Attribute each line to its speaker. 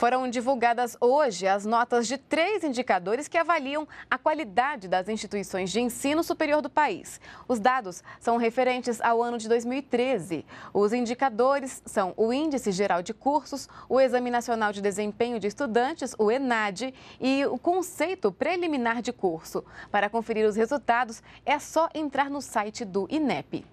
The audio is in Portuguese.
Speaker 1: Foram divulgadas hoje as notas de três indicadores que avaliam a qualidade das instituições de ensino superior do país. Os dados são referentes ao ano de 2013. Os indicadores são o Índice Geral de Cursos, o Exame Nacional de Desempenho de Estudantes, o ENAD, e o Conceito Preliminar de Curso. Para conferir os resultados, é só entrar no site do INEP.